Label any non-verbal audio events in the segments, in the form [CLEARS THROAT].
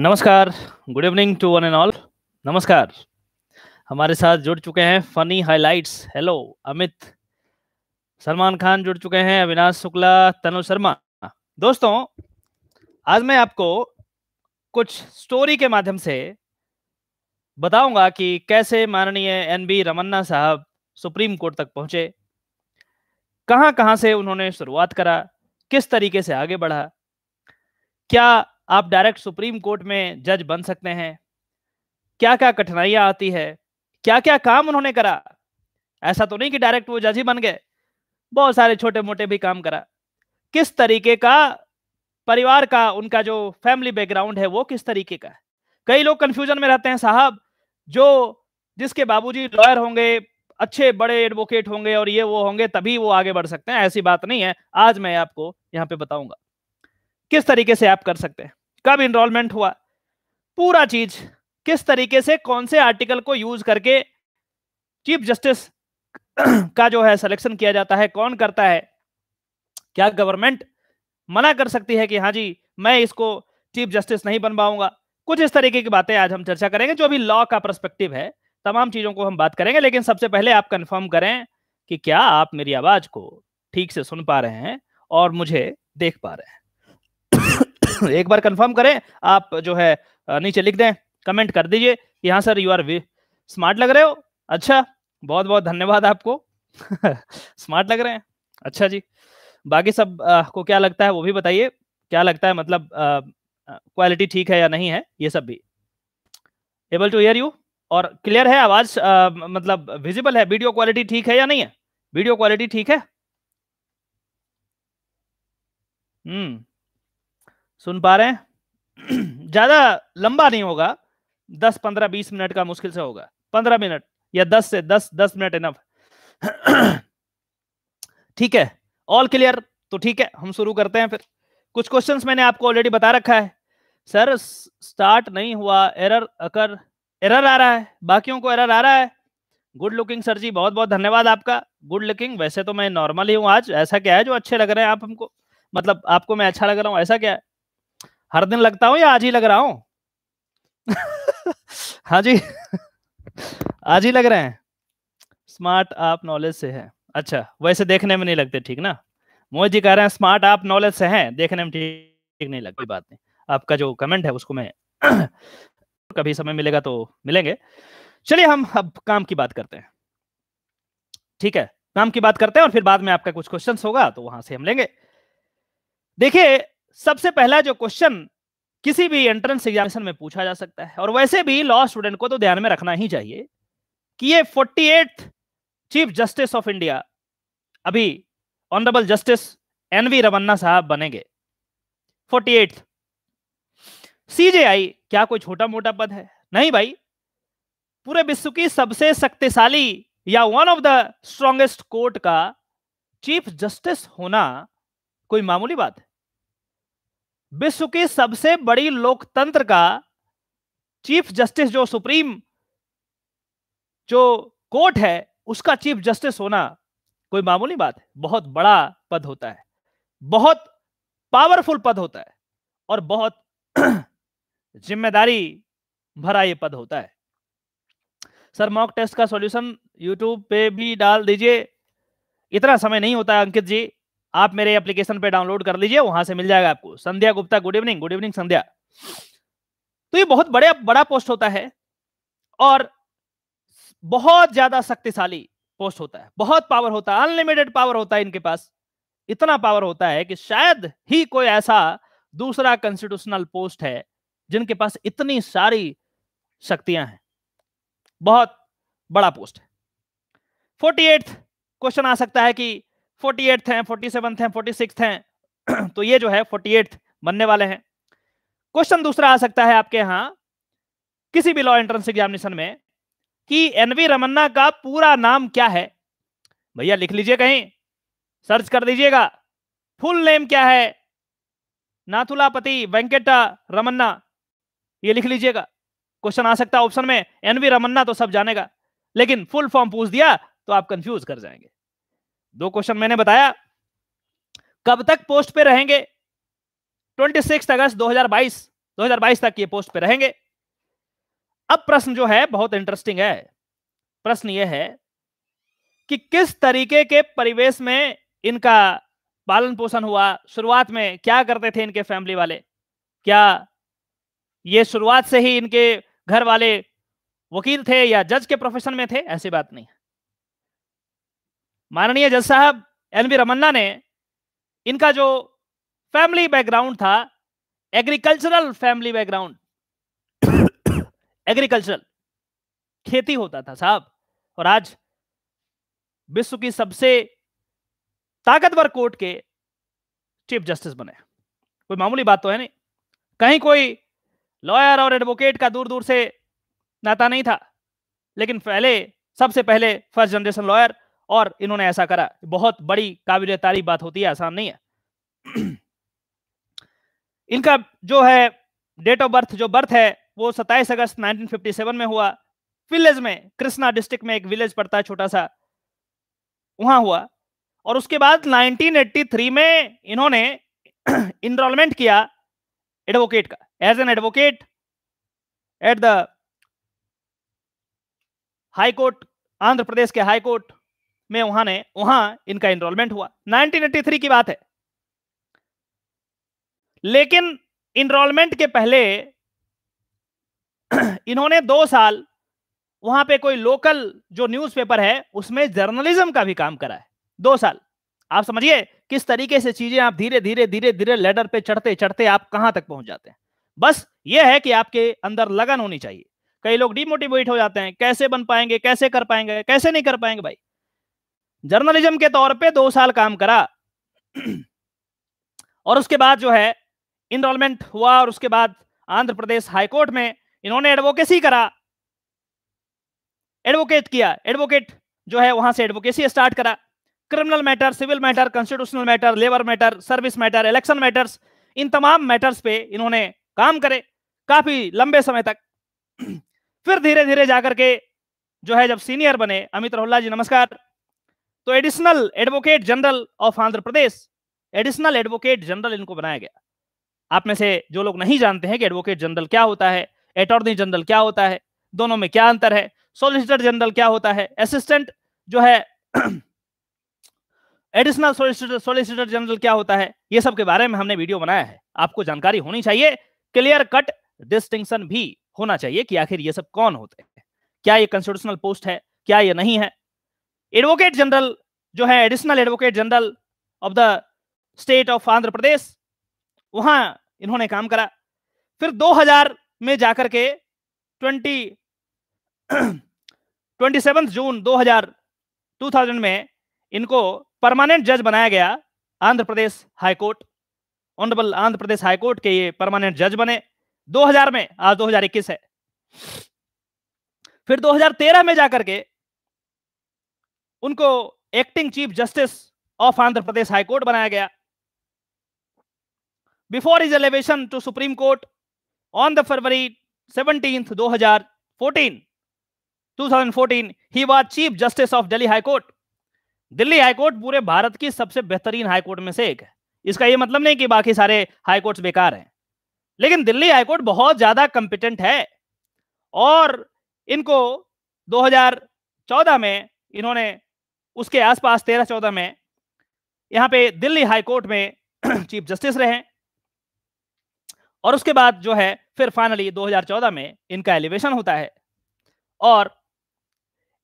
नमस्कार good evening to one and all नमस्कार हमारे साथ जुड़ चुके हैं funny highlights hello Amit Salman Khan जुड़ चुके हैं अविनाश शुक्ला तनु शर्मा दोस्तों आज मैं आपको कुछ स्टोरी के माध्यम से बताऊंगा कि कैसे माननीय एन बी रमन्ना साहब सुप्रीम कोर्ट तक पहुंचे कहां कहां से उन्होंने शुरुआत करा किस तरीके से आगे बढ़ा क्या आप डायरेक्ट सुप्रीम कोर्ट में जज बन सकते हैं क्या क्या कठिनाइयां आती है क्या क्या काम उन्होंने करा ऐसा तो नहीं कि डायरेक्ट वो जज ही बन गए बहुत सारे छोटे मोटे भी काम करा किस तरीके का परिवार का उनका जो फैमिली बैकग्राउंड है वो किस तरीके का है कई लोग कंफ्यूजन में रहते हैं साहब जो जिसके बाबूजी लॉयर होंगे अच्छे बड़े एडवोकेट होंगे और ये वो होंगे तभी वो आगे बढ़ सकते हैं ऐसी बात नहीं है आज मैं आपको यहाँ पे बताऊंगा किस तरीके से आप कर सकते हैं कब इनरोलमेंट हुआ पूरा चीज किस तरीके से कौन से आर्टिकल को यूज करके चीफ जस्टिस का जो है सिलेक्शन किया जाता है कौन करता है क्या गवर्नमेंट मना कर सकती है कि हाँ जी मैं इसको चीफ जस्टिस नहीं बन पाऊंगा कुछ इस तरीके की बातें आज हम चर्चा करेंगे जो भी लॉ का परस्पेक्टिव है तमाम चीजों को हम बात करेंगे लेकिन सबसे पहले आप कंफर्म करें कि क्या आप मेरी आवाज को ठीक से सुन पा रहे हैं और मुझे देख पा रहे हैं [COUGHS] एक बार कंफर्म करें आप जो है नीचे लिख दें कमेंट कर दीजिए कि हाँ सर यू आर स्मार्ट लग रहे हो अच्छा बहुत बहुत धन्यवाद आपको स्मार्ट [LAUGHS] लग रहे हैं अच्छा जी बाकी सब आ, को क्या लगता है वो भी बताइए क्या लगता है मतलब क्वालिटी ठीक है या नहीं है ये सब भी एबल टू हेयर यू और क्लियर है आवाज आ, मतलब विजिबल है वीडियो क्वालिटी ठीक है या नहीं है वीडियो क्वालिटी ठीक है हम्म सुन पा रहे हैं [CLEARS THROAT] ज्यादा लंबा नहीं होगा दस पंद्रह बीस मिनट का मुश्किल से होगा पंद्रह मिनट या दस से दस दस मिनट इनफ [CLEARS THROAT] ठीक है ऑल क्लियर तो ठीक है हम शुरू करते हैं फिर कुछ क्वेश्चंस मैंने आपको ऑलरेडी बता रखा है सर स्टार्ट नहीं हुआ एरर अकर एरर आ रहा है बाकियों को एरर आ रहा है गुड लुकिंग सर जी बहुत बहुत धन्यवाद आपका गुड लुकिंग वैसे तो मैं नॉर्मल ही हूँ आज ऐसा क्या है जो अच्छे लग रहे हैं आप हमको मतलब आपको मैं अच्छा लग रहा हूँ ऐसा क्या है हर दिन लगता हूं या आज ही लग रहा हूं [LAUGHS] हाँ जी आज ही लग रहे हैं स्मार्ट आप नॉलेज से है अच्छा वैसे देखने में नहीं लगते ठीक ना मोहित जी कह रहे हैं स्मार्ट आप नॉलेज से हैं देखने में ठीक नहीं लगती बात नहीं आपका जो कमेंट है उसको मैं [CLEARS THROAT] कभी समय मिलेगा तो मिलेंगे चलिए हम अब काम की बात करते हैं ठीक है काम की बात करते हैं और फिर बाद में आपका कुछ क्वेश्चन होगा तो वहां से हम लेंगे देखिए सबसे पहला जो क्वेश्चन किसी भी एंट्रेंस एग्जामिनेशन में पूछा जा सकता है और वैसे भी लॉ स्टूडेंट को तो ध्यान में रखना ही चाहिए कि ये 48 चीफ जस्टिस ऑफ इंडिया अभी honourable justice N V Ramanna sahab बनेंगे एट सीजेआई क्या कोई छोटा मोटा पद है नहीं भाई पूरे विश्व की सबसे शक्तिशाली या one of the strongest court का चीफ जस्टिस होना कोई मामूली बात है विश्व की सबसे बड़ी लोकतंत्र का चीफ जस्टिस जो सुप्रीम जो कोर्ट है उसका चीफ जस्टिस होना कोई मामूली बात है बहुत बड़ा पद होता है बहुत पावरफुल पद होता है और बहुत [CLEARS THROAT] जिम्मेदारी भरा यह पद होता है सर मॉक टेस्ट का सॉल्यूशन यूट्यूब पे भी डाल दीजिए इतना समय नहीं होता है अंकित जी आप मेरे एप्लीकेशन पे डाउनलोड कर लीजिए वहां से मिल जाएगा आपको Sandhya Gupta good evening good evening Sandhya तो ये बहुत बड़े बड़ा पोस्ट होता है और बहुत ज्यादा शक्तिशाली पोस्ट होता है बहुत पावर होता है अनलिमिटेड पावर होता है इनके पास इतना पावर होता है कि शायद ही कोई ऐसा दूसरा कॉन्स्टिट्यूशनल पोस्ट है जिनके पास इतनी सारी शक्तियां हैं बहुत बड़ा पोस्ट है फोर्टी क्वेश्चन आ सकता है कि फोर्टी एट्थ है फोर्टी सेवंथ है फोर्टी सिक्स है [CLEARS THROAT] तो ये जो है फोर्टी एट्थ बनने वाले हैं क्वेश्चन दूसरा आ सकता है आपके यहाँ किसी भी लॉ एंट्रेंस एग्जामिनेशन में कि एनवी रमन्ना का पूरा नाम क्या है भैया लिख लीजिए कहीं सर्च कर दीजिएगा फुल नेम क्या है नाथुलापति वेंकटा रमन्ना ये लिख लीजिएगा क्वेश्चन आ सकता है ऑप्शन में एनवी रमन्ना तो सब जानेगा लेकिन फुल फॉर्म पूछ दिया तो आप कंफ्यूज कर जाएंगे दो क्वेश्चन मैंने बताया कब तक पोस्ट पे रहेंगे 26 अगस्त 2022 2022 तक ये पोस्ट पे रहेंगे अब प्रश्न जो है बहुत इंटरेस्टिंग है प्रश्न यह है कि किस तरीके के परिवेश में इनका पालन पोषण हुआ शुरुआत में क्या करते थे इनके फैमिली वाले क्या ये शुरुआत से ही इनके घर वाले वकील थे या जज के प्रोफेशन में थे ऐसी बात नहीं माननीय जज साहब एन बी रमन्ना ने इनका जो फैमिली बैकग्राउंड था एग्रीकल्चरल फैमिली बैकग्राउंड एग्रीकल्चरल खेती होता था साहब और आज विश्व की सबसे ताकतवर कोर्ट के चीफ जस्टिस बने कोई मामूली बात तो है नहीं कहीं कोई लॉयर और एडवोकेट का दूर दूर से नाता नहीं था लेकिन पहले सबसे पहले फर्स्ट जनरेशन लॉयर और इन्होंने ऐसा करा बहुत बड़ी काबिल तारी बात होती है आसान नहीं है [CLEARS THROAT] इनका जो है डेट ऑफ बर्थ जो बर्थ है वो 27 अगस्त 1957 में हुआ विलेज में कृष्णा डिस्ट्रिक्ट में एक विलेज पड़ता है छोटा सा वहां हुआ और उसके बाद 1983 में इन्होंने इनरोलमेंट [CLEARS THROAT] किया एडवोकेट का as an advocate at the high court Andhra Pradesh के हाई कोर्ट में वहां ने वहां इनका इनरोलमेंट हुआ 1983 की बात है लेकिन इनरोलमेंट के पहले [CLEARS THROAT] इन्होंने दो साल वहां पे कोई लोकल जो न्यूज़पेपर है उसमें जर्नलिज्म का भी काम करा है दो साल आप समझिए किस तरीके से चीजें आप धीरे धीरे धीरे धीरे लेडर पे चढ़ते चढ़ते आप कहां तक पहुंच जाते हैं बस यह है कि आपके अंदर लगन होनी चाहिए कई लोग डिमोटिवेट हो जाते हैं कैसे बन पाएंगे कैसे कर पाएंगे कैसे नहीं कर पाएंगे भाई जर्नलिज्म के तौर पे दो साल काम करा और उसके बाद जो है इनरोलमेंट हुआ और उसके बाद आंध्र प्रदेश हाईकोर्ट में इन्होंने एडवोकेसी करा एडवोकेट किया एडवोकेट जो है वहां से एडवोकेसी स्टार्ट करा criminal matter civil matter constitutional matter labour matter service matter election matters इन तमाम मैटर्स पे इन्होंने काम करे काफी लंबे समय तक फिर धीरे धीरे जाकर के जो है जब सीनियर बने अमित रोहल्ला जी नमस्कार तो additional advocate general of Andhra Pradesh additional advocate general इनको बनाया गया आप में से जो लोग नहीं जानते हैं कि एडवोकेट जनरल क्या होता है अटॉर्नी जनरल क्या होता है दोनों में क्या अंतर है सोलिसिटर जनरल क्या होता है असिस्टेंट जो है एडिशनल सोलिसिटर सोलिसिटर जनरल क्या होता है ये सब के बारे में हमने वीडियो बनाया है आपको जानकारी होनी चाहिए क्लियर कट डिस्टिंक्शन भी होना चाहिए कि आखिर ये सब कौन होते हैं क्या ये कंस्टिट्यूशनल पोस्ट है क्या ये नहीं है एडवोकेट जनरल जो है additional advocate general of the state of Andhra Pradesh वहां इन्होंने काम करा फिर 2000 में जाकर के 20 ट्वेंटी [CLEARS THROAT] जून 2000 2000 में इनको परमानेंट जज बनाया गया Andhra Pradesh high court honourable Andhra Pradesh high court के ये परमानेंट जज बने 2000 में आज 2021 है फिर 2013 में जाकर के उनको acting chief justice of Andhra Pradesh high court बनाया गया before is elevation to supreme court on the February seventeen दो हजार fourteen two thousand fourteen he was chief justice of Delhi high court Delhi high court पूरे भारत की सबसे बेहतरीन हाई कोर्ट में से एक है इसका यह मतलब नहीं कि बाकी सारे हाई कोर्ट्स बेकार हैं लेकिन दिल्ली हाई कोर्ट बहुत ज्यादा कंपिटेंट है और इनको 2014 में इन्होंने उसके आसपास तेरह चौदह में यहां पे दिल्ली हाई कोर्ट में [CLEARS THROAT] चीफ जस्टिस रहे और उसके बाद जो है फिर फाइनली 2014 में इनका एलिवेशन होता है और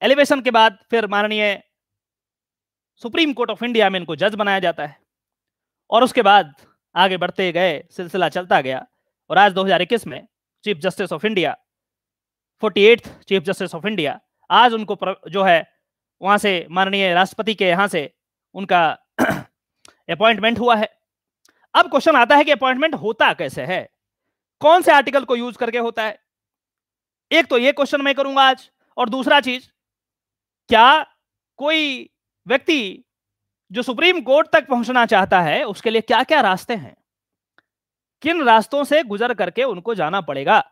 एलिवेशन के बाद फिर माननीय सुप्रीम कोर्ट ऑफ इंडिया में इनको जज बनाया जाता है और उसके बाद आगे बढ़ते गए सिलसिला चलता गया और आज 2021 में chief justice of India forty chief justice of India आज उनको जो है वहां से माननीय राष्ट्रपति के यहां से उनका अपॉइंटमेंट [CLEARS THROAT] हुआ है अब क्वेश्चन आता है कि अपॉइंटमेंट होता कैसे है कौन से आर्टिकल को यूज करके होता है एक तो ये क्वेश्चन मैं करूंगा आज और दूसरा चीज क्या कोई व्यक्ति जो सुप्रीम कोर्ट तक पहुंचना चाहता है उसके लिए क्या क्या रास्ते हैं किन रास्तों से गुजर करके उनको जाना पड़ेगा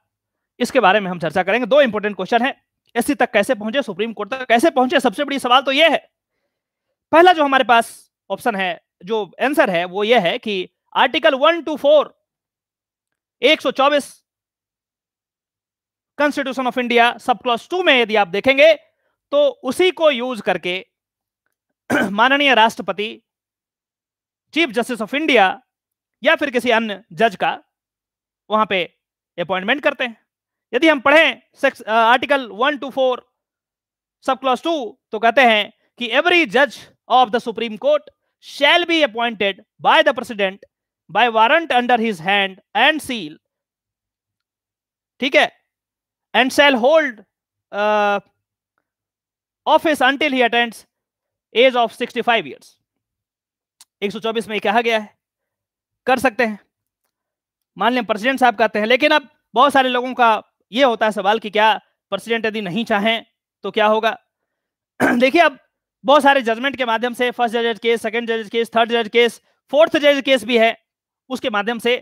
इसके बारे में हम चर्चा करेंगे दो इंपॉर्टेंट क्वेश्चन है एससी तक कैसे पहुंचे सुप्रीम कोर्ट तक कैसे पहुंचे सबसे बड़ी सवाल तो यह है पहला जो हमारे पास ऑप्शन है जो आंसर है वो यह है कि आर्टिकल वन टू फोर एक सौ चौबीस constitution of India sub clause two में यदि आप देखेंगे तो उसी को यूज करके [CLEARS THROAT] माननीय राष्ट्रपति चीफ जस्टिस ऑफ इंडिया या फिर किसी अन्य जज का वहां पे अपॉइंटमेंट करते हैं यदि हम पढ़ें article one two four sub clause two तो कहते हैं कि एवरी जज of the supreme court shall be appointed by the president by warrant under his hand and seal ठीक है and shall hold office until he attends age of sixty five years एक में कहा गया है कर सकते हैं मान लें प्रेसिडेंट साहब कहते हैं लेकिन अब बहुत सारे लोगों का ये होता है सवाल कि क्या प्रेसिडेंट यदि नहीं चाहें तो क्या होगा [CLEARS THROAT] देखिए अब बहुत सारे जजमेंट के माध्यम से फर्स्ट जज केस सेकंड जज केस थर्ड जज केस फोर्थ जज केस भी है उसके माध्यम से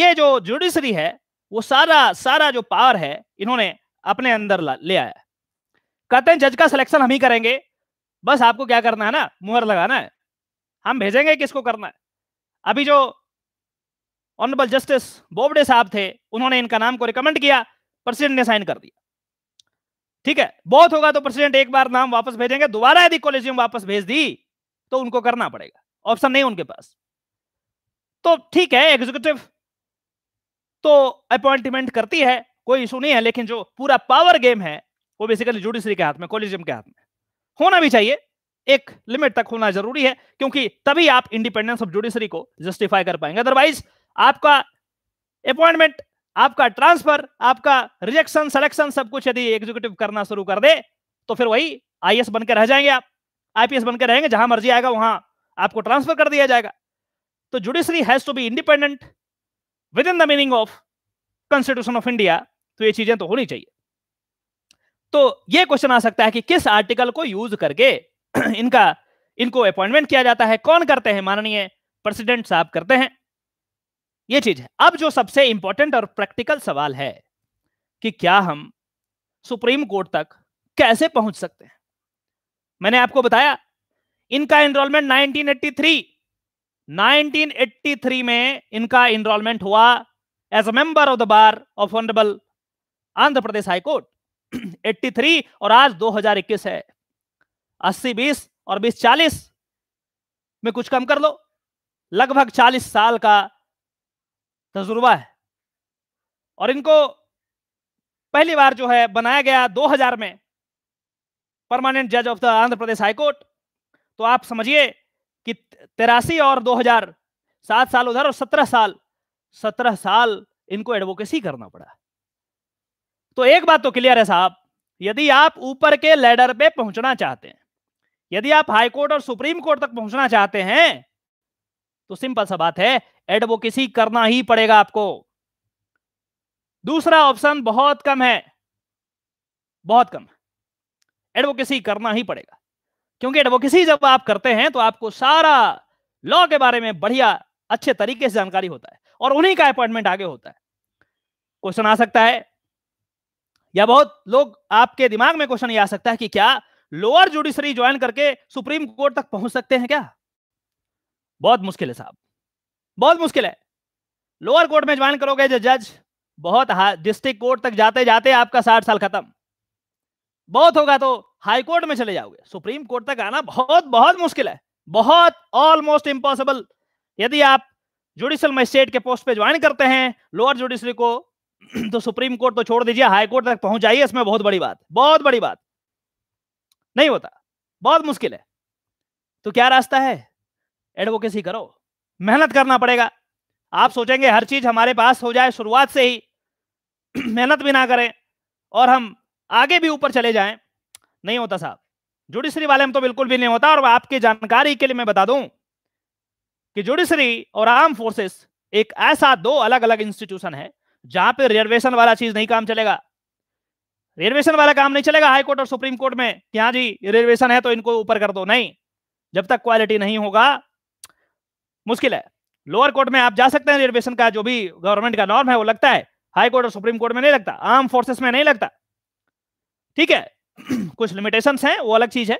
ये जो जुडिशरी है वो सारा सारा जो पावर है इन्होंने अपने अंदर ले आया कहते हैं जज का सिलेक्शन हम ही करेंगे बस आपको क्या करना है ना मुहर लगाना है हम भेजेंगे किसको करना है अभी जो ऑनरेबल जस्टिस बोबडे साहब थे उन्होंने इनका नाम को रिकमेंड किया प्रेसिडेंट ने साइन कर दिया ठीक है बहुत होगा तो प्रेसिडेंट एक बार नाम वापस भेजेंगे दोबारा यदि कॉलेजियम वापस भेज दी तो उनको करना पड़ेगा ऑप्शन नहीं उनके पास तो ठीक है एग्जीक्यूटिव तो अपॉइंटमेंट करती है कोई इशू नहीं है लेकिन जो पूरा पावर गेम है वो बेसिकली जुडिशरी के हाथ में कॉलेजियम के हाथ में होना भी चाहिए एक लिमिट तक होना जरूरी है क्योंकि तभी आप इंडिपेंडेंस ऑफ जुडिशरी को जस्टिफाई कर पाएंगे अदरवाइज आपका अपॉइंटमेंट आपका ट्रांसफर आपका रिजेक्शन सिलेक्शन सब कुछ यदि एग्जीक्यूटिव करना शुरू कर दे तो फिर वही आई बनकर रह जाएंगे आप आईपीएस बनकर रहेंगे जहां मर्जी आएगा वहां आपको ट्रांसफर कर दिया जाएगा तो judiciary has to be independent within the meaning of constitution of India तो ये चीजें तो होनी चाहिए तो ये क्वेश्चन आ सकता है कि किस आर्टिकल को यूज करके [CLEARS THROAT] इनका इनको अपॉइंटमेंट किया जाता है कौन करते हैं माननीय प्रेसिडेंट साहब करते हैं ये चीज है अब जो सबसे इंपॉर्टेंट और प्रैक्टिकल सवाल है कि क्या हम सुप्रीम कोर्ट तक कैसे पहुंच सकते हैं मैंने आपको बताया इनका एनरोलमेंट 1983 1983 में इनका इनरोलमेंट हुआ as a member of the bar of honourable Andhra Pradesh high court 83 और आज 2021 है 80 20 और 20 40 में कुछ कम कर लो लगभग 40 साल का तजुर्बा है और इनको पहली बार जो है बनाया गया 2000 में परमानेंट जज of the Andhra Pradesh high court तो आप समझिए कि तेरासी और 2000 सात साल उधर और सत्रह साल सत्रह साल इनको एडवोकेसी करना पड़ा तो एक बात तो क्लियर है साहब यदि आप ऊपर के लेडर पे पहुंचना चाहते हैं यदि आप हाई कोर्ट और सुप्रीम कोर्ट तक पहुंचना चाहते हैं तो सिंपल सा बात है एडवोकेसी करना ही पड़ेगा आपको दूसरा ऑप्शन बहुत कम है बहुत कम एडवोकेसी करना ही पड़ेगा क्योंकि एडवोकेसी जब आप करते हैं तो आपको सारा लॉ के बारे में बढ़िया अच्छे तरीके से जानकारी होता है और उन्हीं का अपॉइंटमेंट आगे होता है क्वेश्चन आ सकता है या बहुत लोग आपके दिमाग में क्वेश्चन ये आ सकता है कि क्या लोअर जुडिशरी ज्वाइन करके सुप्रीम कोर्ट तक पहुंच सकते हैं क्या बहुत मुश्किल है साहब बहुत मुश्किल है लोअर कोर्ट में ज्वाइन करोगे जो जज बहुत डिस्ट्रिक्ट कोर्ट तक जाते जाते आपका साठ साल खत्म बहुत होगा तो हाई कोर्ट में चले जाओगे सुप्रीम कोर्ट तक आना बहुत बहुत मुश्किल है बहुत ऑलमोस्ट इम्पॉसिबल यदि आप जुडिशल मजिस्ट्रेट के पोस्ट पे ज्वाइन करते हैं लोअर जुडिशरी को [CLEARS THROAT] तो सुप्रीम कोर्ट तो छोड़ दीजिए हाई कोर्ट तक पहुंच जाइए इसमें बहुत बड़ी बात बहुत बड़ी बात नहीं होता बहुत मुश्किल है तो क्या रास्ता है एडवोकेसी करो मेहनत करना पड़ेगा आप सोचेंगे हर चीज हमारे पास हो जाए शुरुआत से ही [CLEARS THROAT] मेहनत भी ना करें और हम आगे भी ऊपर चले जाएं नहीं होता साहब जुडिशरी वाले में तो बिल्कुल भी नहीं होता और आपकी जानकारी के लिए मैं बता दूं कि जुडिशरी और आर्म फोर्सेस एक ऐसा दो अलग अलग इंस्टीट्यूशन है जहां पे रिजर्वेशन वाला चीज नहीं काम चलेगा रिजर्वेशन वाला काम नहीं चलेगा हाई कोर्ट और सुप्रीम कोर्ट में कि हाँ जी रिजर्वेशन है तो इनको ऊपर कर दो नहीं जब तक क्वालिटी नहीं होगा मुश्किल है लोअर कोर्ट में आप जा सकते हैं रिजर्वेशन का जो भी गवर्नमेंट का नॉर्म है वो लगता है हाई कोर्ट और सुप्रीम कोर्ट में नहीं लगता आर्म फोर्सेस में नहीं लगता ठीक है [CLEARS THROAT] कुछ लिमिटेशन हैं वो अलग चीज है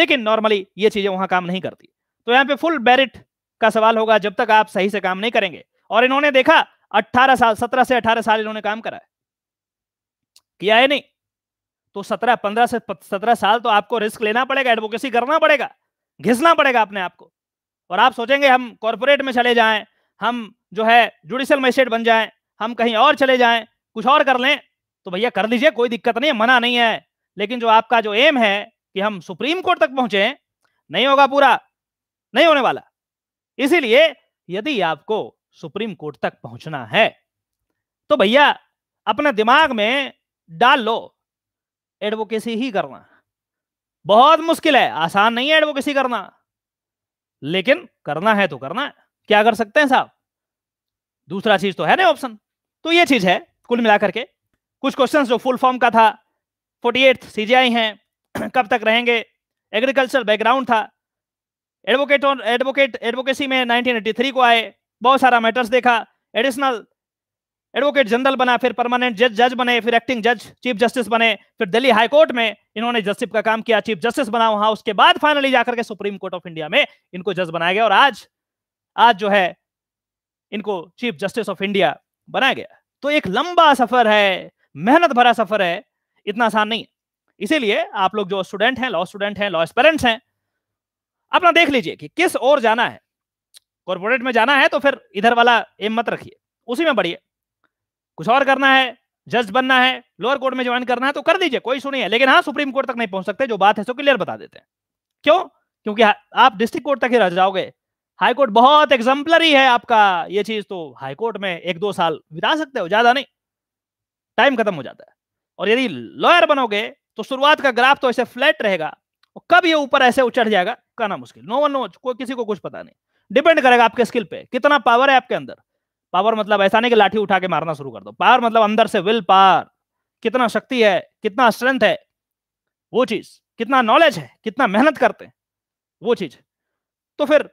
लेकिन नॉर्मली ये चीजें वहां काम नहीं करती तो यहाँ पे फुल बेरिट का सवाल होगा जब तक आप सही से काम नहीं करेंगे और इन्होंने देखा 18 साल 17 से 18 साल इन्होंने काम करा है किया है नहीं तो 17 15 से 17 साल तो आपको रिस्क लेना पड़ेगा एडवोकेसी करना पड़ेगा घिसना पड़ेगा अपने आपको और आप सोचेंगे हम कॉरपोरेट में चले जाएं हम जो है जुडिशल मजिस्ट्रेट बन जाएं हम कहीं और चले जाएं कुछ और कर लें तो भैया कर लीजिए कोई दिक्कत नहीं है मना नहीं है लेकिन जो आपका जो एम है कि हम सुप्रीम कोर्ट तक पहुंचे नहीं होगा पूरा नहीं होने वाला इसीलिए यदि आपको सुप्रीम कोर्ट तक पहुंचना है तो भैया अपने दिमाग में डाल लो एडवोकेसी ही करना बहुत मुश्किल है आसान नहीं है एडवोकेसी करना लेकिन करना है तो करना है क्या कर सकते हैं साहब दूसरा चीज तो है ना ऑप्शन तो ये चीज है कुल मिलाकर के कुछ क्वेश्चन जो फुल फॉर्म का था फोर्टी एट सीजीआई है कब तक रहेंगे एग्रीकल्चर बैकग्राउंड था एडवोकेट और एडवोकेट एडवोकेसी में 1983 को आए बहुत सारा मैटर्स देखा एडिशनल एडवोकेट जनरल बना फिर परमानेंट जज जज बने फिर एक्टिंग जज चीफ जस्टिस बने फिर दिल्ली हाईकोर्ट में इन्होंने जस्टिस का काम किया चीफ जस्टिस बना वहां उसके बाद फाइनली जाकर के सुप्रीम कोर्ट ऑफ इंडिया में इनको जज बनाया गया और आज आज जो है इनको चीफ जस्टिस ऑफ इंडिया बनाया गया तो एक लंबा सफर है मेहनत भरा सफर है इतना आसान नहीं है इसीलिए आप लोग जो स्टूडेंट हैं लॉ स्टूडेंट हैं लॉ एस्पेरेंट्स हैं अपना देख लीजिए कि किस ओर जाना है कॉर्पोरेट में जाना है तो फिर इधर वाला एम मत रखिए उसी में बढ़िए कुछ और करना है जज बनना है लोअर कोर्ट में ज्वाइन करना है तो कर दीजिए कोई सुनिए लेकिन हाँ सुप्रीम कोर्ट तक नहीं पहुंच सकते जो बात है सो क्लियर बता देते हैं क्यों क्योंकि हाँ, आप डिस्ट्रिक्ट कोर्ट तक ही रह जाओगे हाई कोर्ट बहुत एग्जाम्पलरी है आपका ये चीज तो हाई कोर्ट में एक दो साल बिता सकते हो ज्यादा नहीं टाइम खत्म हो जाता है और यदि लॉयर बनोगे तो शुरुआत का ग्राफ तो ऐसे फ्लैट रहेगा और कब ये ऊपर ऐसे उचड़ जाएगा कहना मुश्किल नो वन नो कोई किसी को कुछ पता नहीं डिपेंड करेगा आपके स्किल पे कितना पावर है आपके अंदर पावर मतलब ऐसा नहीं कि लाठी उठा के मारना शुरू कर दो पावर मतलब अंदर से विल पावर कितना शक्ति है कितना स्ट्रेंथ है वो चीज कितना नॉलेज है कितना मेहनत करते हैं वो चीज तो फिर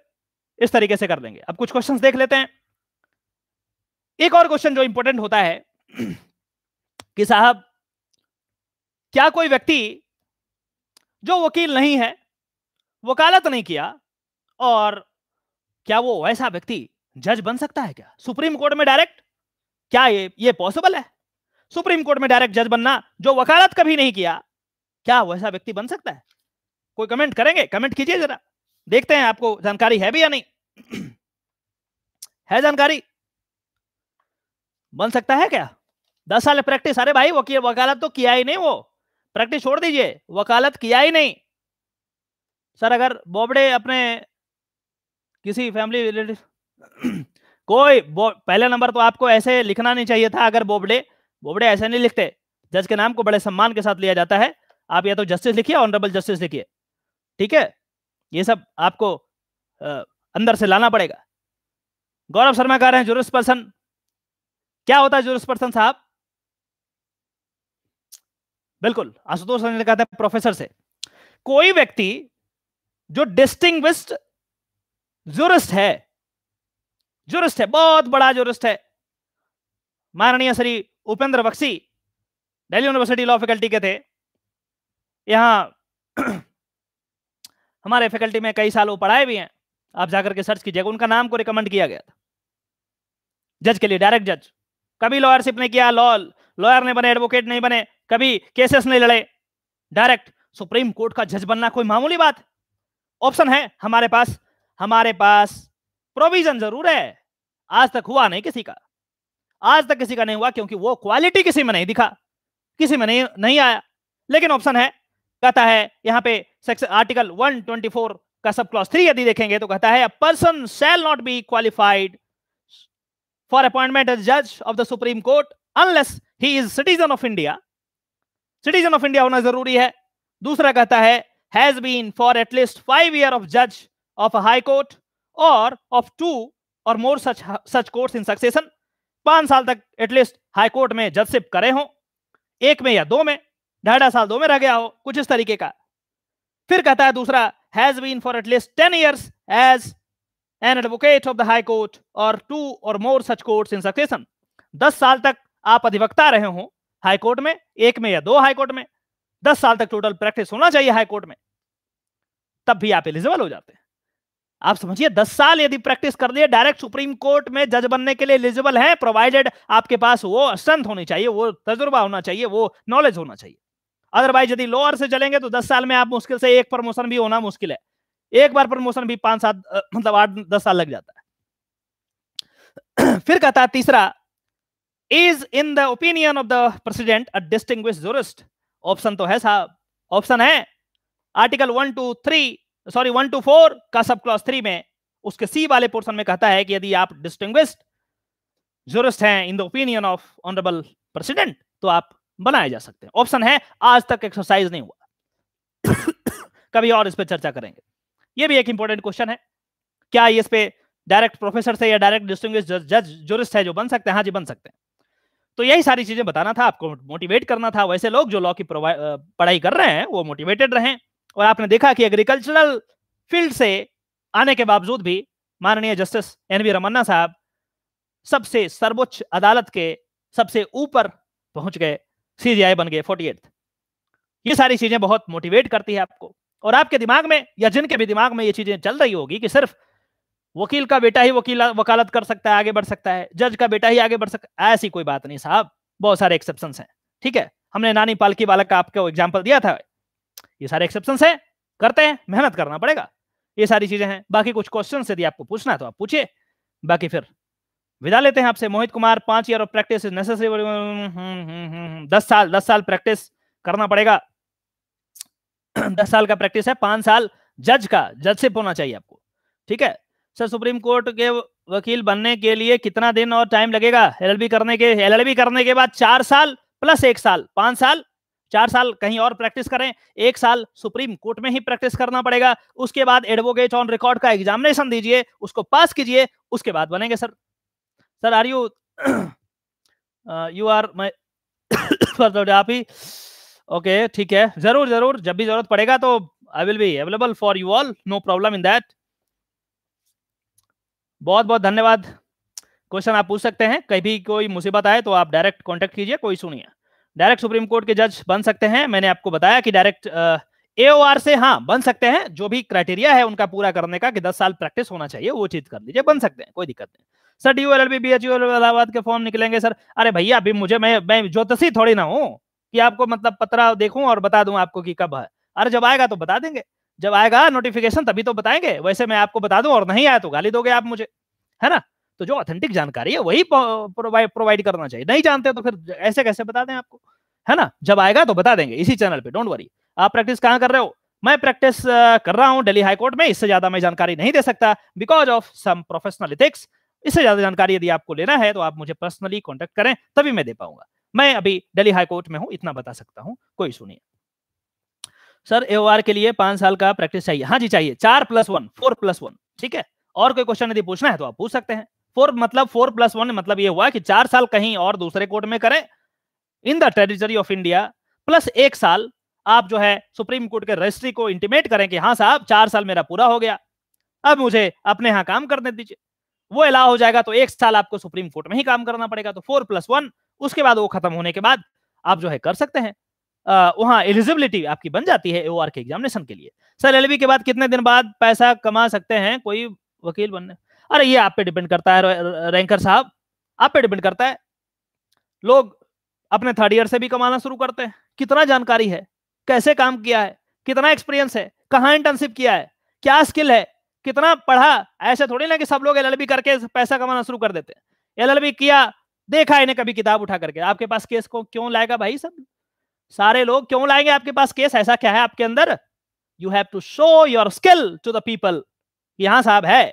इस तरीके से कर देंगे अब कुछ क्वेश्चंस देख लेते हैं एक और क्वेश्चन जो इंपॉर्टेंट होता है कि साहब क्या कोई व्यक्ति जो वकील नहीं है वकालत नहीं किया और क्या वो वैसा व्यक्ति जज बन सकता है क्या सुप्रीम कोर्ट में डायरेक्ट क्या ये ये पॉसिबल है सुप्रीम कोर्ट में डायरेक्ट जज बनना जो वकालत कभी नहीं किया क्या वैसा व्यक्ति बन सकता है कोई कमेंट करेंगे कमेंट कीजिए जरा देखते हैं आपको जानकारी है भी या नहीं [CLEARS THROAT] है जानकारी बन सकता है क्या दस साल प्रैक्टिस अरे भाई वकील वकालत तो किया ही नहीं वो प्रैक्टिस छोड़ दीजिए वकालत किया ही नहीं सर अगर बोबड़े अपने किसी फैमिली रिलेटिव [CLEARS THROAT] कोई पहले नंबर तो आपको ऐसे लिखना नहीं चाहिए था अगर बोबडे बोबडे ऐसे नहीं लिखते जज के नाम को बड़े सम्मान के साथ लिया जाता है आप या तो जस्टिस लिखिए ऑनरेबल जस्टिस लिखिए ठीक है ये सब आपको आ, अंदर से लाना पड़ेगा गौरव शर्मा कह रहे हैं जुरुस पर्सन क्या होता है जुरुस पर्सन साहब बिल्कुल आशुतोष रंजन कहते हैं प्रोफेसर से कोई व्यक्ति जो डिस्टिंग जुरिस्ट है जुर्स्ट है बहुत बड़ा जुर्स्ट है माननीय Shri Upendra Baxi Delhi university law faculty के थे यहाँ [CLEARS THROAT] हमारे फैकल्टी में कई साल वो पढ़ाए भी हैं आप जाकर के सर्च कीजिएगा उनका नाम को रिकमेंड किया गया था जज के लिए डायरेक्ट जज कभी लॉयरशिप नहीं किया लॉ लॉयर नहीं बने एडवोकेट नहीं बने कभी केसेस नहीं लड़े डायरेक्ट सुप्रीम कोर्ट का जज बनना कोई मामूली बात ऑप्शन है हमारे पास हमारे पास प्रोविजन जरूर है आज तक हुआ नहीं किसी का आज तक किसी का नहीं हुआ क्योंकि वो क्वालिटी किसी में नहीं दिखा किसी में नहीं नहीं आया लेकिन ऑप्शन है कहता है यहां पे सेक्शन आर्टिकल 124 का सब क्लॉज थ्री यदि देखेंगे तो कहता है a person shall not be qualified for appointment as जज of the supreme court unless he is citizen of India citizen of India होना जरूरी है दूसरा कहता है has been for at least five year of जज of high court or of two or more such such courts in succession पांच साल तक एटलीस्ट हाई कोर्ट में जजशिप करे हो एक में या दो में ढाई साल दो में रह गया हो कुछ इस तरीके का फिर कहता है दूसरा has been for at least ten years as an advocate of the high court or two or more such courts in succession दस साल तक आप अधिवक्ता रहे हो हाई कोर्ट में एक में या दो हाई कोर्ट में दस साल तक टोटल प्रैक्टिस होना चाहिए हाई कोर्ट में तब भी आप एलिजिबल हो जाते हैं आप समझिए दस साल यदि प्रैक्टिस कर लिए डायरेक्ट सुप्रीम कोर्ट में जज बनने के लिए एलिजिबल है प्रोवाइडेड आपके पास वो स्ट्रेंथ होनी चाहिए वो तजुर्बा होना चाहिए वो नॉलेज होना चाहिए अदरवाइज यदि लोअर से चलेंगे तो दस साल में आप मुश्किल से एक प्रमोशन भी होना मुश्किल है एक बार प्रमोशन भी पांच सात मतलब आठ दस साल लग जाता है [CLEARS THROAT] फिर कहता है तीसरा is in the opinion of the president a distinguish jurist option तो है साहब ऑप्शन है article one two three sorry one two four का सब क्लॉज थ्री में उसके सी वाले पोर्सन में कहता है कि यदि आप डिस्टिंग जूरिस्ट हैं in the opinion of honourable president तो आप बनाए जा सकते हैं ऑप्शन है आज तक एक्सरसाइज नहीं हुआ [COUGHS] कभी और इस पर चर्चा करेंगे ये भी एक इंपॉर्टेंट क्वेश्चन है क्या इस पे डायरेक्ट प्रोफेसर से या डायरेक्ट डिस्टिंग जज जोरिस्ट है जो बन सकते हैं हाँ जी बन सकते हैं तो यही सारी चीजें बताना था आपको मोटिवेट करना था वैसे लोग जो लॉ की पढ़ाई कर रहे हैं वो मोटिवेटेड रहें और आपने देखा कि एग्रीकल्चरल फील्ड से आने के बावजूद भी माननीय जस्टिस एन वी रमन्ना साहब सबसे सर्वोच्च अदालत के सबसे ऊपर पहुंच गए सीजीआई बन गए फोर्टी ये सारी चीजें बहुत मोटिवेट करती है आपको और आपके दिमाग में या जिनके भी दिमाग में ये चीजें चल रही होगी कि सिर्फ वकील का बेटा ही वकील वकालत कर सकता है आगे बढ़ सकता है जज का बेटा ही आगे बढ़ सकता है ऐसी कोई बात नहीं साहब बहुत सारे एक्सेप्शन हैं ठीक है हमने नानी पालकी बालक का आपको एग्जाम्पल दिया था ये सारे एक्सेप्शन है करते हैं मेहनत करना पड़ेगा ये सारी चीजें हैं बाकी कुछ क्वेश्चन यदि आपको पूछना तो आप पूछिए बाकी फिर विदा लेते हैं आपसे मोहित कुमार पांच year of practice is necessary दस साल दस साल प्रैक्टिस करना पड़ेगा [CLEARS THROAT] दस साल का प्रैक्टिस है पांच साल जज का जजशिप होना चाहिए आपको ठीक है सर सुप्रीम कोर्ट के वकील बनने के लिए कितना दिन और टाइम लगेगा एलएलबी करने के एलएलबी करने के बाद चार साल प्लस एक साल पांच साल चार साल कहीं और प्रैक्टिस करें एक साल सुप्रीम कोर्ट में ही प्रैक्टिस करना पड़ेगा उसके बाद एडवोकेट ऑन रिकॉर्ड का एग्जामिनेशन दीजिए उसको पास कीजिए उसके बाद बनेंगे sir sir are you you are my आप ही ओके ठीक है जरूर जरूर जब भी जरूरत पड़ेगा तो I will be available for you all no problem in that बहुत बहुत धन्यवाद क्वेश्चन आप पूछ सकते हैं कभी कोई मुसीबत आए तो आप डायरेक्ट कॉन्टेक्ट कीजिए कोई सुनिए डायरेक्ट सुप्रीम कोर्ट के जज बन सकते हैं मैंने आपको बताया कि डायरेक्ट एओआर से हाँ बन सकते हैं जो भी क्राइटेरिया है उनका पूरा करने का कि 10 साल प्रैक्टिस होना चाहिए वो चीज कर लीजिए बन सकते हैं कोई दिक्कत नहीं sir D L B H Allahabad के फॉर्म निकलेंगे सर अरे भैया अभी मुझे मैं मैं ज्योतिषी थोड़ी ना हूँ कि आपको मतलब पत्रा देखूं और बता दूं आपको कि कब है अरे जब आएगा तो बता देंगे जब आएगा नोटिफिकेशन तभी तो बताएंगे वैसे मैं आपको बता दूं और नहीं आया तो गाली दोगे आप मुझे है ना तो जो ऑथेंटिक जानकारी है वही प्रोवाइड करना चाहिए नहीं जानते तो फिर ऐसे कैसे बता दें आपको है ना जब आएगा तो बता देंगे इसी चैनल पे डोंट वरी आप प्रैक्टिस कहाँ कर रहे हो मैं प्रैक्टिस कर रहा हूँ दिल्ली हाईकोर्ट में इससे ज्यादा मैं जानकारी नहीं दे सकता because of some professional ethics इससे ज्यादा जानकारी यदि आपको लेना है तो आप मुझे पर्सनली कॉन्टेक्ट करें तभी मैं दे पाऊंगा मैं अभी दिल्ली हाईकोर्ट में हूँ इतना बता सकता हूँ कोई सुनिए सर ए के लिए पांच साल का प्रैक्टिस चाहिए हाँ जी चाहिए चार plus one four plus one ठीक है और कोई क्वेश्चन यदि पूछना है तो आप पूछ सकते हैं फोर मतलब फोर प्लस वन मतलब ये हुआ कि चार साल कहीं और दूसरे कोर्ट में करें in the territory of India plus एक साल आप जो है सुप्रीम कोर्ट के रजिस्ट्री को इंटीमेट करें कि हाँ साहब चार साल मेरा पूरा हो गया अब मुझे अपने यहां काम करने दीजिए वो अलाव हो जाएगा तो एक साल आपको सुप्रीम कोर्ट में ही काम करना पड़ेगा तो फोर प्लस वन उसके बाद वो खत्म होने के बाद आप जो है कर सकते हैं वहां एलिजिबिलिटी आपकी बन जाती है एओआर के एग्जामिनेशन के लिए सर एलबी के बाद कितने दिन बाद पैसा कमा सकते हैं कोई वकील बनने अरे ये आप पे डिपेंड करता है रैंकर साहब आप पे डिपेंड करता है लोग अपने थर्ड ईयर से भी कमाना शुरू करते हैं कितना जानकारी है कैसे काम किया है कितना एक्सपीरियंस है कहाँ इंटर्नशिप किया है क्या स्किल है कितना पढ़ा ऐसे थोड़ी ना कि सब लोग एलएलबी करके पैसा कमाना शुरू कर देते हैं एलएलबी किया देखा इन्हें कभी किताब उठा करके आपके पास केस को क्यों लाएगा भाई सब सारे लोग क्यों लाएंगे आपके पास केस ऐसा क्या है आपके अंदर you have to show your skill to the people यहां साहब है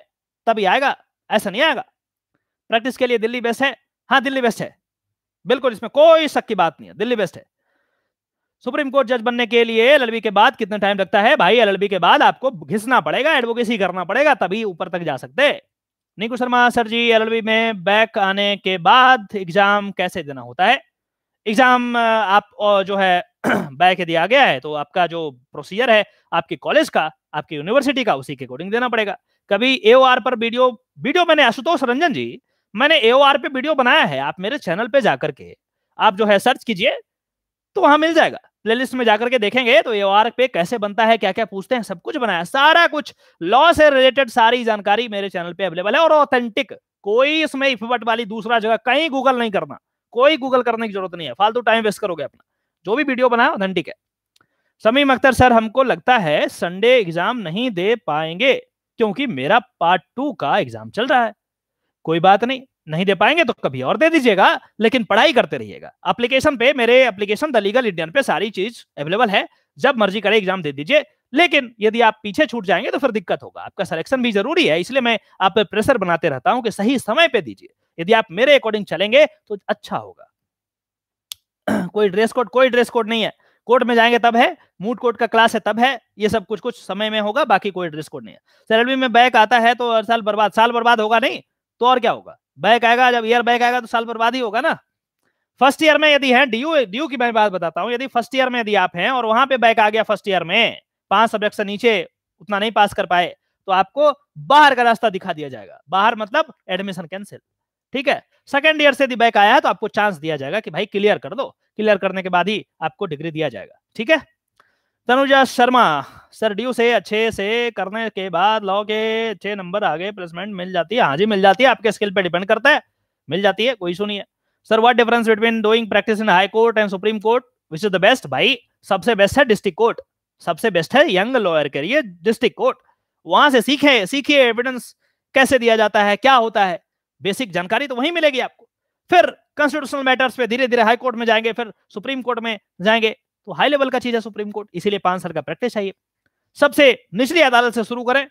तभी आएगा ऐसा नहीं आएगा प्रैक्टिस के लिए दिल्ली बेस्ट है हाँ दिल्ली बेस्ट है बिल्कुल इसमें कोई शक की बात नहीं है दिल्ली बेस्ट है सुप्रीम कोर्ट जज बनने के लिए एल के बाद कितना टाइम लगता है भाई एल के बाद आपको घिसना पड़ेगा एडवोकेसी करना पड़ेगा तभी ऊपर तक जा सकते निकू शर्मा सर जी एल में बैक आने के बाद एग्जाम कैसे देना होता है एग्जाम आप जो है बैक [CLEARS THROAT] दिया गया है तो आपका जो प्रोसीजर है आपके कॉलेज का आपकी यूनिवर्सिटी का उसी के अकॉर्डिंग देना पड़ेगा कभी एओआर पर वीडियो वीडियो मैंने आशुतोष रंजन जी मैंने आर पे वीडियो बनाया है आप मेरे चैनल पे जाकर के आप जो है सर्च कीजिए तो वहां मिल जाएगा प्लेलिस्ट में जाकर के देखेंगे तो आर पे कैसे बनता है क्या क्या पूछते हैं सब कुछ बनाया सारा कुछ लॉ से रिलेटेड सारी जानकारी मेरे चैनल पे अवेलेबल है और ऑथेंटिक कोई इसमें इफबट वाली दूसरा जगह कहीं गूगल नहीं करना कोई गूगल करने की जरूरत नहीं है फालतू टाइम वेस्ट करोगे अपना जो भी वीडियो बनाया ऑथेंटिक है समीम अख्तर सर हमको लगता है संडे एग्जाम नहीं दे पाएंगे क्योंकि मेरा पार्ट टू का एग्जाम चल रहा है कोई बात नहीं नहीं दे पाएंगे तो कभी और दे दीजिएगा लेकिन पढ़ाई करते रहिएगा एप्लीकेशन पे मेरे एप्लीकेशन द लीगल इंडियन पे सारी चीज अवेलेबल है जब मर्जी करे एग्जाम दे दीजिए लेकिन यदि आप पीछे छूट जाएंगे तो फिर दिक्कत होगा आपका सिलेक्शन भी जरूरी है इसलिए मैं आप पे प्रेशर बनाते रहता हूं कि सही समय पे दीजिए यदि आप मेरे अकॉर्डिंग चलेंगे तो अच्छा होगा [CLEARS THROAT] कोई ड्रेस कोड कोई ड्रेस कोड नहीं है कोर्ट में जाएंगे तब है मूड कोर्ट का क्लास है तब है ये सब कुछ कुछ समय में होगा बाकी कोई ड्रेस कोड नहीं है सैलरी में बैक आता है तो हर साल बर्बाद साल बर्बाद होगा नहीं तो और क्या होगा बैक आएगा जब ईयर बैक आएगा तो साल बर्बाद ही होगा ना फर्स्ट ईयर में यदि है डी डीयू की मैं बात बताता हूँ यदि फर्स्ट ईयर में यदि आप हैं और वहां पे बैक आ गया फर्स्ट ईयर में पांच सब्जेक्ट से नीचे उतना नहीं पास कर पाए तो आपको बाहर का रास्ता दिखा दिया जाएगा बाहर मतलब एडमिशन कैंसिल ठीक है सेकेंड ईयर से यदि बैक आया है तो आपको चांस दिया जाएगा कि भाई क्लियर कर दो क्लियर करने के बाद ही आपको डिग्री दिया जाएगा ठीक है तनुजा शर्मा सर ड्यू से अच्छे से करने के बाद लॉ के अच्छे नंबर आगे प्लेसमेंट मिल जाती है हाँ जी मिल जाती है आपके स्किल पे डिपेंड करता है मिल जाती है कोई इशू नहीं है sir what difference between doing practice in high court and supreme court which is the best भाई सबसे बेस्ट है डिस्ट्रिक्ट कोर्ट सबसे बेस्ट है यंग लॉयर के लिए डिस्ट्रिक्ट कोर्ट वहां से सीखे सीखिए एविडेंस कैसे दिया जाता है क्या होता है बेसिक जानकारी तो वहीं मिलेगी आपको फिर कॉन्स्टिट्यूशनल मैटर्स पे धीरे धीरे हाई कोर्ट में जाएंगे फिर सुप्रीम कोर्ट में जाएंगे तो हाई लेवल का चीज है सुप्रीम कोर्ट इसीलिए पांच साल का प्रैक्टिस चाहिए सबसे निचली अदालत से शुरू करें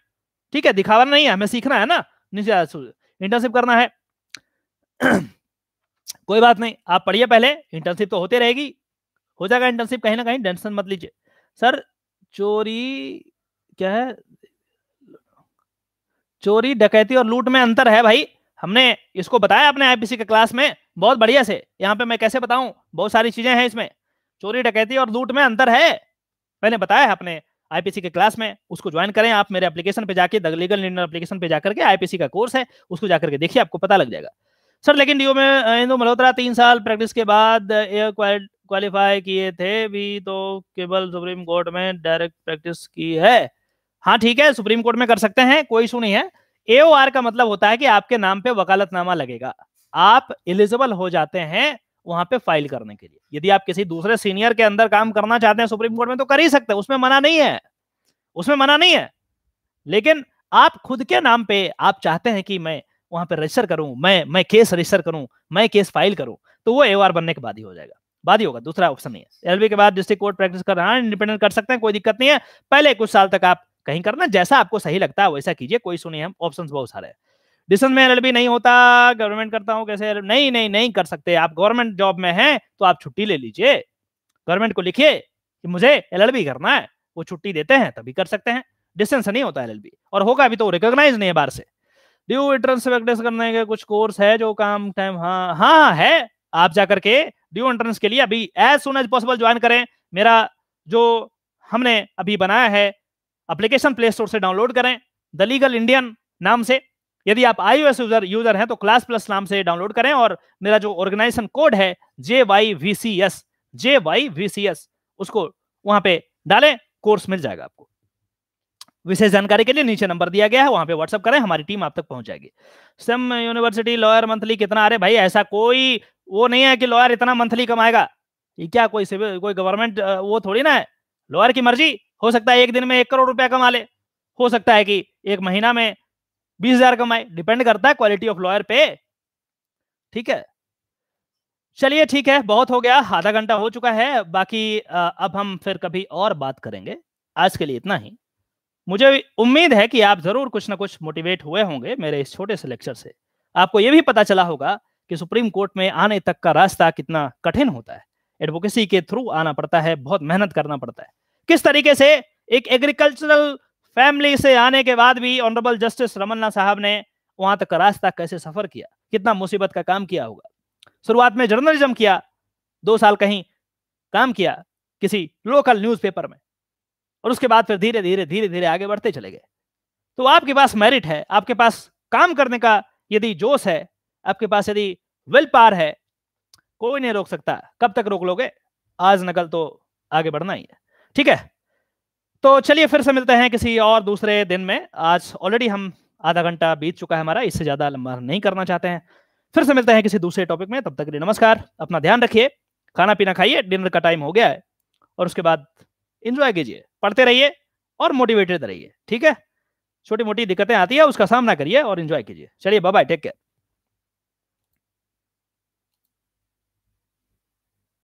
ठीक है दिखावा नहीं है हमें सीखना है ना निचली अदालत इंटर्नशिप करना है [CLEARS THROAT] कोई बात नहीं आप पढ़िए पहले इंटर्नशिप तो होते रहेगी हो जाएगा इंटर्नशिप कहीं ना कहीं टेंशन मत लीजिए सर चोरी क्या है चोरी डकैती और लूट में अंतर है भाई हमने इसको बताया अपने आईपीसी के क्लास में बहुत बढ़िया से यहाँ पे मैं कैसे बताऊं बहुत सारी चीजें हैं इसमें चोरी डकैती और लूट में अंतर है मैंने बताया अपने आईपीसी के क्लास में उसको ज्वाइन करें आप मेरे एप्लीकेशन पे जाके द लीगल निर्णय एप्लीकेशन पे जाकर के आईपीसी का कोर्स है उसको जाकर के देखिए आपको पता लग जाएगा सर लेकिन डीओ में इंदू मल्होत्रा तीन साल प्रैक्टिस के बाद एयर क्वालिफाई किए थे भी तो केवल सुप्रीम कोर्ट में डायरेक्ट प्रैक्टिस की है हाँ ठीक है सुप्रीम कोर्ट में कर सकते हैं कोई इशू नहीं है एओआर का मतलब होता है कि आपके नाम पे वकालतनामा लगेगा आप एलिजिबल हो जाते हैं वहां पे फाइल करने के लिए यदि आप किसी दूसरे सीनियर के अंदर काम करना चाहते हैं सुप्रीम कोर्ट में तो कर ही सकते हैं उसमें मना नहीं है उसमें मना नहीं है लेकिन आप खुद के नाम पे आप चाहते हैं कि मैं वहां पे रजिस्टर करूं मैं मैं केस रजिस्टर करूं मैं केस फाइल करूं तो वो एओआर बनने के बाद ही हो जाएगा बाद ही होगा दूसरा ऑप्शन नहीं है एलबी के बाद डिस्ट्रिक्ट कोर्ट प्रैक्टिस कर रहा है इंडिपेंडेंट कर सकते हैं कोई दिक्कत नहीं है पहले कुछ साल तक आप कहीं करना जैसा आपको सही लगता है वैसा कीजिए कोई सुनिए हम ऑप्शन बहुत सारे हैं में एलएलबी नहीं होता गवर्नमेंट करता हूं कैसे नहीं नहीं नहीं कर सकते आप गवर्नमेंट जॉब में हैं तो आप छुट्टी ले लीजिए गवर्नमेंट को लिखिए कि मुझे एलएलबी करना है वो छुट्टी देते हैं तभी कर सकते हैं डिस्टेंस नहीं होता एलएलबी और होगा अभी तो रिकॉग्नाइज नहीं है बाहर से ड्यू एंट्रेंस करने के कुछ कोर्स है जो काम टाइम हाँ हाँ है आप जाकर के ड्यू एंट्रेंस के लिए अभी as soon as possible join करें मेरा जो हमने अभी बनाया है एप्लीकेशन प्ले स्टोर से डाउनलोड करें द लीगल इंडियन नाम से यदि आप आई यूजर यूजर हैं तो क्लास प्लस नाम से डाउनलोड करें और मेरा जो ऑर्गेनाइजेशन कोड है J Y V C S J Y V C S उसको वहां पे डालें कोर्स मिल जाएगा आपको विशेष जानकारी के लिए नीचे नंबर दिया गया है वहां पे व्हाट्सअप करें हमारी टीम आप तक पहुंच जाएगी सेम यूनिवर्सिटी लॉयर मंथली कितना अरे भाई ऐसा कोई वो नहीं है कि लॉयर इतना मंथली कमाएगा ये क्या कोई सिविल कोई गवर्नमेंट वो थोड़ी ना है लॉयर की मर्जी हो सकता है एक दिन में एक करोड़ रुपया कमा ले हो सकता है कि एक महीना में बीस हजार कमाए डिपेंड करता है क्वालिटी ऑफ लॉयर पे ठीक है चलिए ठीक है बहुत हो गया आधा घंटा हो चुका है बाकी अब हम फिर कभी और बात करेंगे आज के लिए इतना ही मुझे उम्मीद है कि आप जरूर कुछ ना कुछ मोटिवेट हुए होंगे मेरे इस छोटे से लेक्चर से आपको यह भी पता चला होगा कि सुप्रीम कोर्ट में आने तक का रास्ता कितना कठिन होता है एडवोकेसी के थ्रू आना पड़ता है बहुत मेहनत करना पड़ता है किस तरीके से एक एग्रीकल्चरल फैमिली से आने के बाद भी ऑनरेबल जस्टिस रमन्ना साहब ने वहां तक रास्ता कैसे सफर किया कितना मुसीबत का काम किया होगा शुरुआत में जर्नलिज्म किया दो साल कहीं काम किया किसी लोकल न्यूज़पेपर में और उसके बाद फिर धीरे धीरे धीरे धीरे आगे बढ़ते चले गए तो आपके पास मेरिट है आपके पास काम करने का यदि जोश है आपके पास यदि विल पार है कोई नहीं रोक सकता कब तक रोक लोगे आज नकल तो आगे बढ़ना ही है ठीक है तो चलिए फिर से मिलते हैं किसी और दूसरे दिन में आज ऑलरेडी हम आधा घंटा बीत चुका है हमारा इससे ज्यादा लंबा नहीं करना चाहते हैं फिर से मिलते हैं किसी दूसरे टॉपिक में तब तक के लिए नमस्कार अपना ध्यान रखिए खाना पीना खाइए डिनर का टाइम हो गया है और उसके बाद इंजॉय कीजिए पढ़ते रहिए और मोटिवेटेड रहिए ठीक है छोटी मोटी दिक्कतें आती है उसका सामना करिए और इंजॉय कीजिए चलिए बाय टेक केयर